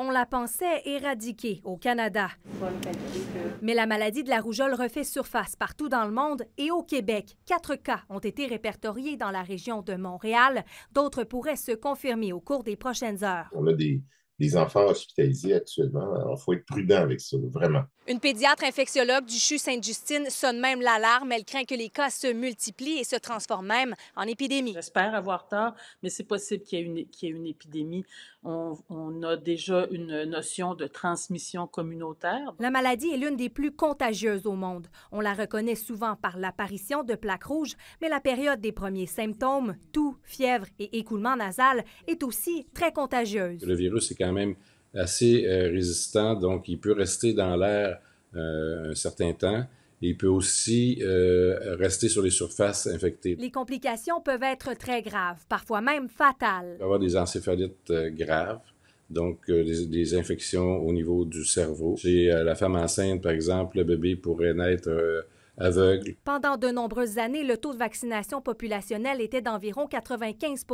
on la pensait éradiquée au Canada. Mais la maladie de la rougeole refait surface partout dans le monde et au Québec. Quatre cas ont été répertoriés dans la région de Montréal. D'autres pourraient se confirmer au cours des prochaines heures les enfants hospitalisés actuellement. Alors, il faut être prudent avec ça, vraiment. Une pédiatre infectiologue du CHU Sainte-Justine sonne même l'alarme. Elle craint que les cas se multiplient et se transforment même en épidémie. J'espère avoir tort, mais c'est possible qu'il y, ait une épidémie. On, on, a déjà une notion de transmission communautaire. La maladie est l'une des plus contagieuses au monde. On la reconnaît souvent par l'apparition de plaques rouges, mais la période des premiers symptômes, toux, fièvre et écoulement nasal, est aussi très contagieuse. Le virus est même assez euh, résistant, donc il peut rester dans l'air euh, un certain temps. il peut aussi euh, rester sur les surfaces infectées. Les complications peuvent être très graves, parfois même fatales. Il peut avoir des encéphalites graves, donc des, des, infections au niveau du cerveau. Chez la femme enceinte, par exemple, le bébé pourrait naître pendant de nombreuses années, le taux de vaccination populationnelle était d'environ 95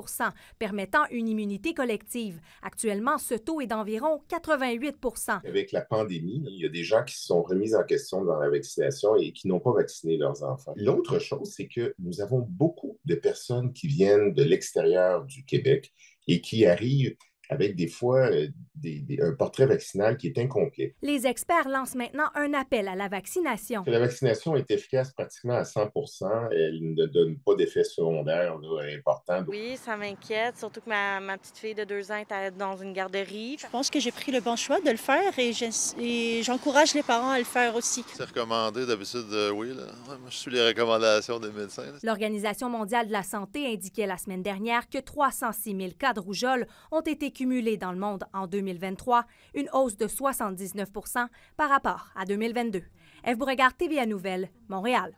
permettant une immunité collective. Actuellement, ce taux est d'environ 88 Avec la pandémie, il y a des gens qui se sont remis en question dans la vaccination et qui n'ont pas vacciné leurs enfants. L'autre chose, c'est que nous avons beaucoup de personnes qui viennent de l'extérieur du Québec et qui arrivent avec des fois euh, des, un portrait vaccinal qui est incomplet. Les experts lancent maintenant un appel à la vaccination. La vaccination est efficace pratiquement à 100 Elle ne donne pas d'effets secondaires important. Oui, ça m'inquiète, surtout que ma, petite fille de deux ans est dans une garderie. Je pense que j'ai pris le bon choix de le faire et, j'encourage les parents à le faire aussi. C'est recommandé d'habitude, euh, oui. Moi, je suis les recommandations des médecins. L'Organisation mondiale de la santé indiquait la semaine dernière que 306 000 cas de rougeole ont été cumulée dans le monde en 2023, une hausse de 79 par rapport à 2022. Eve regarde TVA Nouvelle, Montréal.